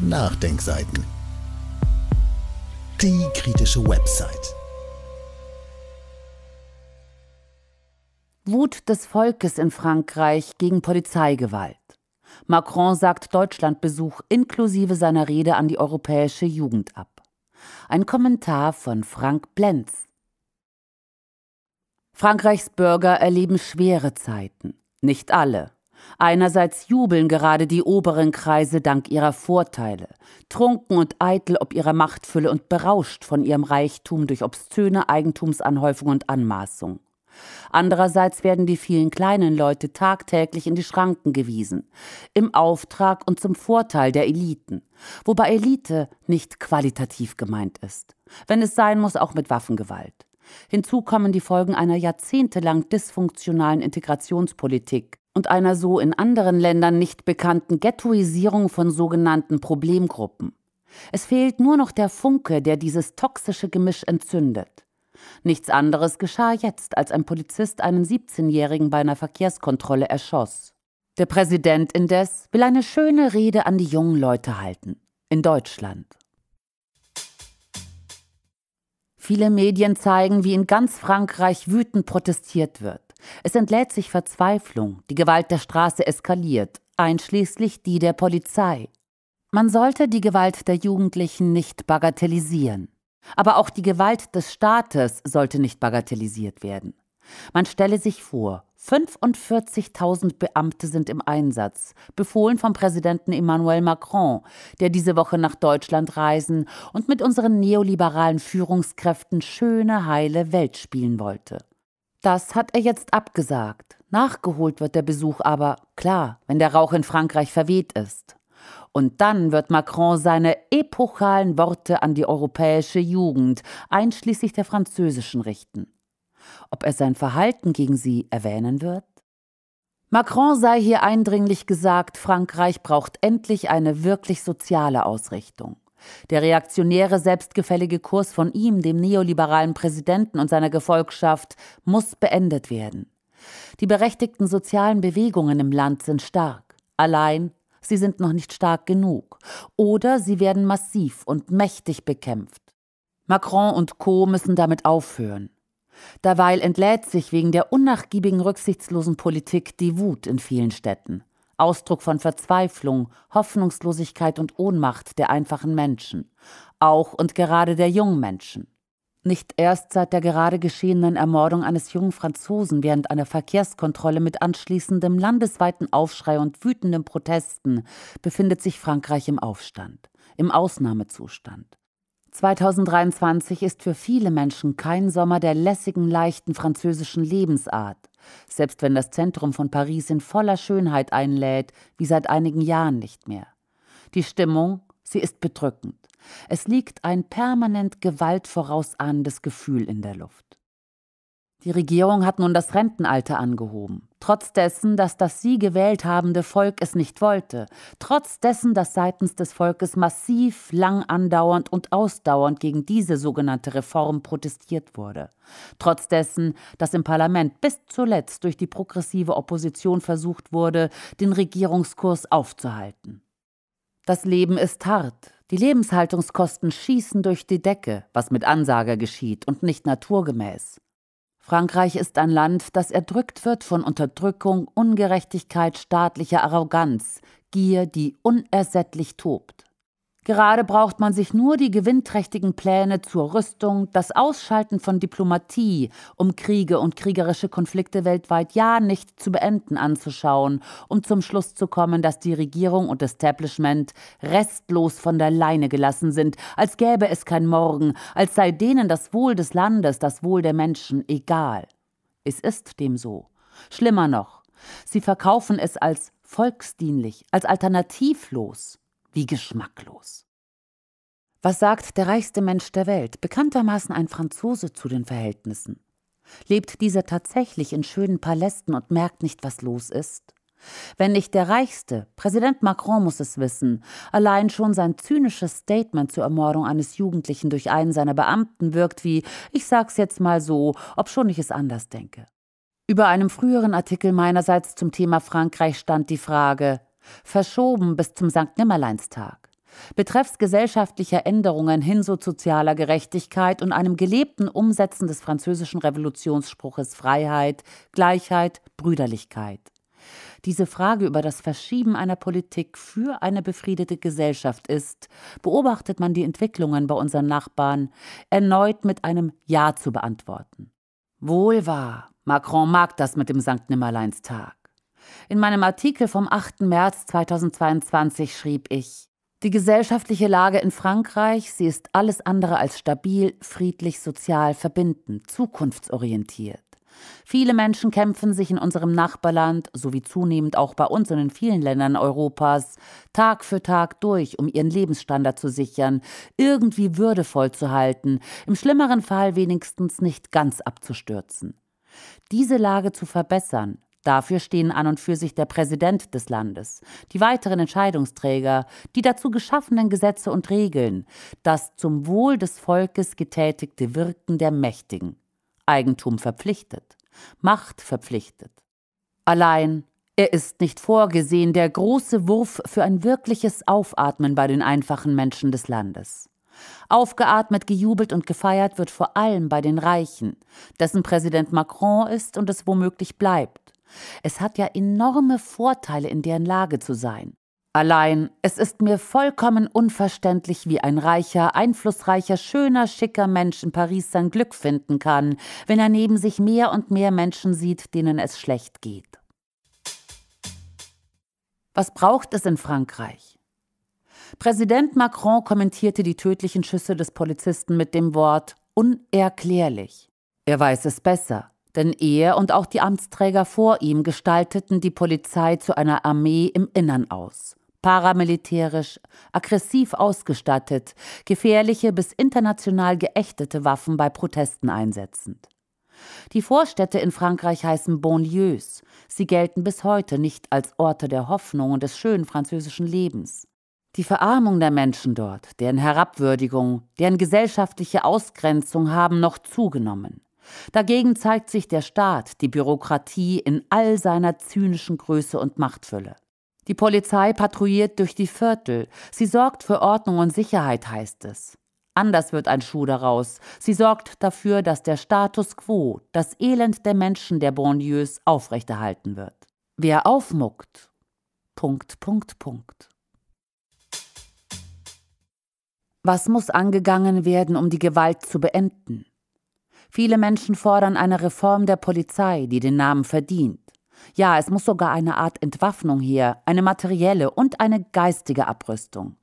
Nachdenkseiten. Die kritische Website. Wut des Volkes in Frankreich gegen Polizeigewalt. Macron sagt Deutschlandbesuch inklusive seiner Rede an die europäische Jugend ab. Ein Kommentar von Frank Blenz. Frankreichs Bürger erleben schwere Zeiten. Nicht alle. Einerseits jubeln gerade die oberen Kreise dank ihrer Vorteile, trunken und eitel ob ihrer Machtfülle und berauscht von ihrem Reichtum durch obszöne Eigentumsanhäufung und Anmaßung. Andererseits werden die vielen kleinen Leute tagtäglich in die Schranken gewiesen, im Auftrag und zum Vorteil der Eliten, wobei Elite nicht qualitativ gemeint ist, wenn es sein muss, auch mit Waffengewalt. Hinzu kommen die Folgen einer jahrzehntelang dysfunktionalen Integrationspolitik, und einer so in anderen Ländern nicht bekannten Ghettoisierung von sogenannten Problemgruppen. Es fehlt nur noch der Funke, der dieses toxische Gemisch entzündet. Nichts anderes geschah jetzt, als ein Polizist einen 17-Jährigen bei einer Verkehrskontrolle erschoss. Der Präsident indes will eine schöne Rede an die jungen Leute halten. In Deutschland. Viele Medien zeigen, wie in ganz Frankreich wütend protestiert wird. Es entlädt sich Verzweiflung, die Gewalt der Straße eskaliert, einschließlich die der Polizei. Man sollte die Gewalt der Jugendlichen nicht bagatellisieren. Aber auch die Gewalt des Staates sollte nicht bagatellisiert werden. Man stelle sich vor, 45.000 Beamte sind im Einsatz, befohlen vom Präsidenten Emmanuel Macron, der diese Woche nach Deutschland reisen und mit unseren neoliberalen Führungskräften schöne, heile Welt spielen wollte. Das hat er jetzt abgesagt. Nachgeholt wird der Besuch aber, klar, wenn der Rauch in Frankreich verweht ist. Und dann wird Macron seine epochalen Worte an die europäische Jugend, einschließlich der französischen, richten. Ob er sein Verhalten gegen sie erwähnen wird? Macron sei hier eindringlich gesagt, Frankreich braucht endlich eine wirklich soziale Ausrichtung. Der reaktionäre, selbstgefällige Kurs von ihm, dem neoliberalen Präsidenten und seiner Gefolgschaft, muss beendet werden. Die berechtigten sozialen Bewegungen im Land sind stark. Allein sie sind noch nicht stark genug. Oder sie werden massiv und mächtig bekämpft. Macron und Co. müssen damit aufhören. Derweil entlädt sich wegen der unnachgiebigen, rücksichtslosen Politik die Wut in vielen Städten. Ausdruck von Verzweiflung, Hoffnungslosigkeit und Ohnmacht der einfachen Menschen, auch und gerade der jungen Menschen. Nicht erst seit der gerade geschehenen Ermordung eines jungen Franzosen während einer Verkehrskontrolle mit anschließendem landesweiten Aufschrei und wütenden Protesten befindet sich Frankreich im Aufstand, im Ausnahmezustand. 2023 ist für viele Menschen kein Sommer der lässigen, leichten französischen Lebensart selbst wenn das Zentrum von Paris in voller Schönheit einlädt, wie seit einigen Jahren nicht mehr. Die Stimmung, sie ist bedrückend. Es liegt ein permanent gewaltvorausahnendes Gefühl in der Luft. Die Regierung hat nun das Rentenalter angehoben. Trotz dessen, dass das sie gewählt habende Volk es nicht wollte. Trotz dessen, dass seitens des Volkes massiv, lang andauernd und ausdauernd gegen diese sogenannte Reform protestiert wurde. Trotz dessen, dass im Parlament bis zuletzt durch die progressive Opposition versucht wurde, den Regierungskurs aufzuhalten. Das Leben ist hart. Die Lebenshaltungskosten schießen durch die Decke, was mit Ansage geschieht und nicht naturgemäß. Frankreich ist ein Land, das erdrückt wird von Unterdrückung, Ungerechtigkeit, staatlicher Arroganz, Gier, die unersättlich tobt. Gerade braucht man sich nur die gewinnträchtigen Pläne zur Rüstung, das Ausschalten von Diplomatie, um Kriege und kriegerische Konflikte weltweit ja nicht zu beenden anzuschauen, um zum Schluss zu kommen, dass die Regierung und Establishment restlos von der Leine gelassen sind, als gäbe es kein Morgen, als sei denen das Wohl des Landes, das Wohl der Menschen egal. Es ist dem so. Schlimmer noch, sie verkaufen es als volksdienlich, als alternativlos. Wie geschmacklos. Was sagt der reichste Mensch der Welt, bekanntermaßen ein Franzose, zu den Verhältnissen? Lebt dieser tatsächlich in schönen Palästen und merkt nicht, was los ist? Wenn nicht der Reichste, Präsident Macron muss es wissen. Allein schon sein zynisches Statement zur Ermordung eines Jugendlichen durch einen seiner Beamten wirkt wie, ich sag's jetzt mal so, obschon ich es anders denke. Über einem früheren Artikel meinerseits zum Thema Frankreich stand die Frage, Verschoben bis zum Sankt-Nimmerleins-Tag. Betreffs gesellschaftlicher Änderungen hin zu sozialer Gerechtigkeit und einem gelebten Umsetzen des französischen Revolutionsspruches Freiheit, Gleichheit, Brüderlichkeit. Diese Frage über das Verschieben einer Politik für eine befriedete Gesellschaft ist, beobachtet man die Entwicklungen bei unseren Nachbarn, erneut mit einem Ja zu beantworten. Wohl wahr, Macron mag das mit dem Sankt nimmerleins tag in meinem Artikel vom 8. März 2022 schrieb ich, die gesellschaftliche Lage in Frankreich, sie ist alles andere als stabil, friedlich, sozial, verbindend, zukunftsorientiert. Viele Menschen kämpfen sich in unserem Nachbarland, sowie zunehmend auch bei uns und in vielen Ländern Europas, Tag für Tag durch, um ihren Lebensstandard zu sichern, irgendwie würdevoll zu halten, im schlimmeren Fall wenigstens nicht ganz abzustürzen. Diese Lage zu verbessern, Dafür stehen an und für sich der Präsident des Landes, die weiteren Entscheidungsträger, die dazu geschaffenen Gesetze und Regeln, das zum Wohl des Volkes getätigte Wirken der Mächtigen. Eigentum verpflichtet, Macht verpflichtet. Allein er ist nicht vorgesehen, der große Wurf für ein wirkliches Aufatmen bei den einfachen Menschen des Landes. Aufgeatmet, gejubelt und gefeiert wird vor allem bei den Reichen, dessen Präsident Macron ist und es womöglich bleibt. Es hat ja enorme Vorteile, in deren Lage zu sein. Allein, es ist mir vollkommen unverständlich, wie ein reicher, einflussreicher, schöner, schicker Mensch in Paris sein Glück finden kann, wenn er neben sich mehr und mehr Menschen sieht, denen es schlecht geht. Was braucht es in Frankreich? Präsident Macron kommentierte die tödlichen Schüsse des Polizisten mit dem Wort unerklärlich. Er weiß es besser. Denn er und auch die Amtsträger vor ihm gestalteten die Polizei zu einer Armee im Innern aus. Paramilitärisch, aggressiv ausgestattet, gefährliche bis international geächtete Waffen bei Protesten einsetzend. Die Vorstädte in Frankreich heißen Bonlieus. Sie gelten bis heute nicht als Orte der Hoffnung und des schönen französischen Lebens. Die Verarmung der Menschen dort, deren Herabwürdigung, deren gesellschaftliche Ausgrenzung haben noch zugenommen. Dagegen zeigt sich der Staat, die Bürokratie in all seiner zynischen Größe und Machtfülle. Die Polizei patrouilliert durch die Viertel. Sie sorgt für Ordnung und Sicherheit, heißt es. Anders wird ein Schuh daraus. Sie sorgt dafür, dass der Status quo, das Elend der Menschen der Bonlieus, aufrechterhalten wird. Wer aufmuckt. Punkt, Punkt, Punkt. Was muss angegangen werden, um die Gewalt zu beenden? Viele Menschen fordern eine Reform der Polizei, die den Namen verdient. Ja, es muss sogar eine Art Entwaffnung her, eine materielle und eine geistige Abrüstung.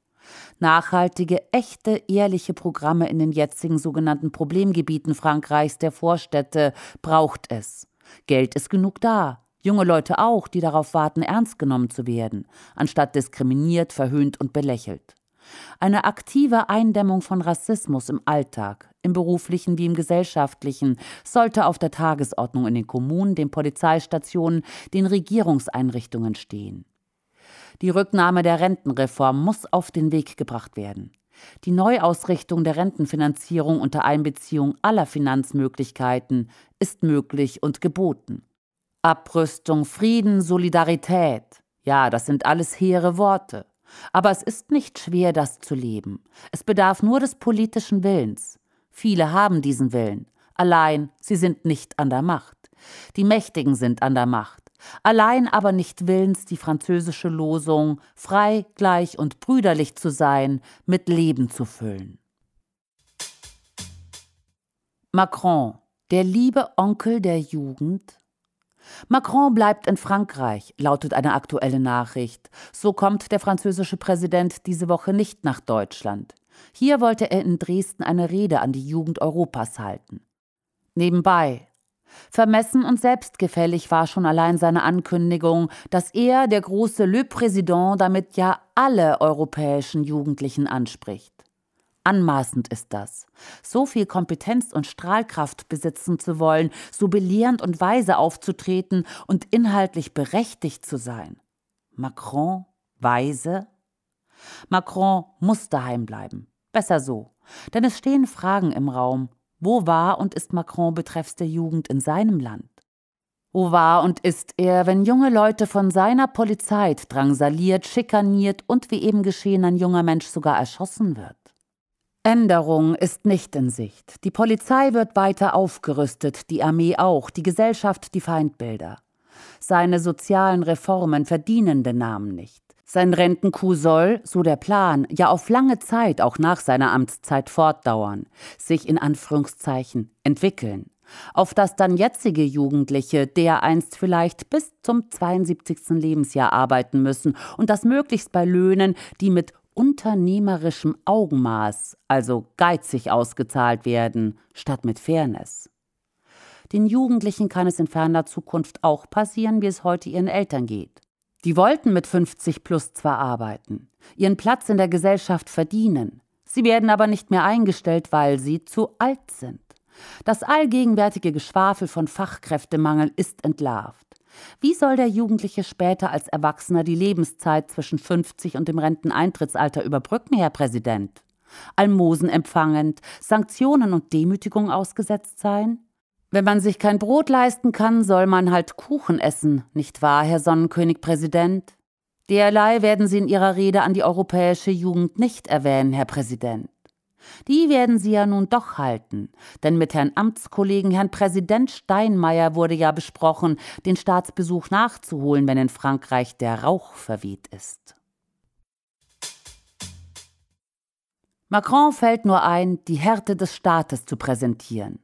Nachhaltige, echte, ehrliche Programme in den jetzigen sogenannten Problemgebieten Frankreichs der Vorstädte braucht es. Geld ist genug da. Junge Leute auch, die darauf warten, ernst genommen zu werden, anstatt diskriminiert, verhöhnt und belächelt. Eine aktive Eindämmung von Rassismus im Alltag, im beruflichen wie im gesellschaftlichen, sollte auf der Tagesordnung in den Kommunen, den Polizeistationen, den Regierungseinrichtungen stehen. Die Rücknahme der Rentenreform muss auf den Weg gebracht werden. Die Neuausrichtung der Rentenfinanzierung unter Einbeziehung aller Finanzmöglichkeiten ist möglich und geboten. Abrüstung, Frieden, Solidarität. Ja, das sind alles hehre Worte. Aber es ist nicht schwer, das zu leben. Es bedarf nur des politischen Willens. Viele haben diesen Willen. Allein sie sind nicht an der Macht. Die Mächtigen sind an der Macht. Allein aber nicht willens, die französische Losung, frei, gleich und brüderlich zu sein, mit Leben zu füllen. Macron, der liebe Onkel der Jugend, Macron bleibt in Frankreich, lautet eine aktuelle Nachricht. So kommt der französische Präsident diese Woche nicht nach Deutschland. Hier wollte er in Dresden eine Rede an die Jugend Europas halten. Nebenbei. Vermessen und selbstgefällig war schon allein seine Ankündigung, dass er, der große Le Président, damit ja alle europäischen Jugendlichen anspricht. Anmaßend ist das. So viel Kompetenz und Strahlkraft besitzen zu wollen, so belehrend und weise aufzutreten und inhaltlich berechtigt zu sein. Macron weise? Macron muss daheim bleiben. Besser so. Denn es stehen Fragen im Raum. Wo war und ist Macron betreffs der Jugend in seinem Land? Wo war und ist er, wenn junge Leute von seiner Polizei drangsaliert, schikaniert und wie eben geschehen ein junger Mensch sogar erschossen wird? Änderung ist nicht in Sicht. Die Polizei wird weiter aufgerüstet, die Armee auch, die Gesellschaft die Feindbilder. Seine sozialen Reformen verdienen den Namen nicht. Sein Rentenkuh soll, so der Plan, ja auf lange Zeit auch nach seiner Amtszeit fortdauern, sich in Anführungszeichen entwickeln, auf das dann jetzige Jugendliche der einst vielleicht bis zum 72. Lebensjahr arbeiten müssen und das möglichst bei Löhnen, die mit unternehmerischem Augenmaß, also geizig ausgezahlt werden, statt mit Fairness. Den Jugendlichen kann es in ferner Zukunft auch passieren, wie es heute ihren Eltern geht. Die wollten mit 50 plus zwar arbeiten, ihren Platz in der Gesellschaft verdienen, sie werden aber nicht mehr eingestellt, weil sie zu alt sind. Das allgegenwärtige Geschwafel von Fachkräftemangel ist entlarvt. Wie soll der Jugendliche später als Erwachsener die Lebenszeit zwischen 50 und dem Renteneintrittsalter überbrücken, Herr Präsident? Almosen empfangend, Sanktionen und Demütigung ausgesetzt sein? Wenn man sich kein Brot leisten kann, soll man halt Kuchen essen, nicht wahr, Herr Sonnenkönig Präsident? Derlei werden Sie in Ihrer Rede an die europäische Jugend nicht erwähnen, Herr Präsident. Die werden Sie ja nun doch halten. Denn mit Herrn Amtskollegen Herrn Präsident Steinmeier wurde ja besprochen, den Staatsbesuch nachzuholen, wenn in Frankreich der Rauch verweht ist. Macron fällt nur ein, die Härte des Staates zu präsentieren.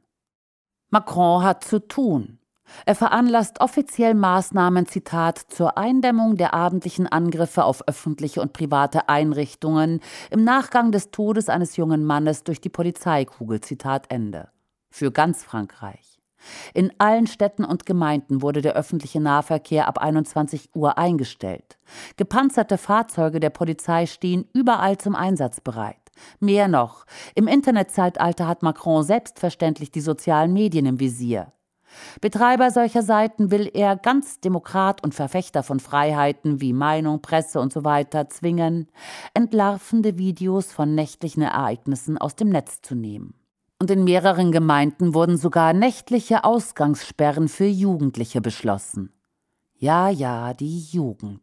Macron hat zu tun. Er veranlasst offiziell Maßnahmen, Zitat, zur Eindämmung der abendlichen Angriffe auf öffentliche und private Einrichtungen im Nachgang des Todes eines jungen Mannes durch die Polizeikugel, Zitat Ende. Für ganz Frankreich. In allen Städten und Gemeinden wurde der öffentliche Nahverkehr ab 21 Uhr eingestellt. Gepanzerte Fahrzeuge der Polizei stehen überall zum Einsatz bereit. Mehr noch, im Internetzeitalter hat Macron selbstverständlich die sozialen Medien im Visier. Betreiber solcher Seiten will er ganz Demokrat und Verfechter von Freiheiten wie Meinung, Presse usw. so zwingen, entlarvende Videos von nächtlichen Ereignissen aus dem Netz zu nehmen. Und in mehreren Gemeinden wurden sogar nächtliche Ausgangssperren für Jugendliche beschlossen. Ja, ja, die Jugend.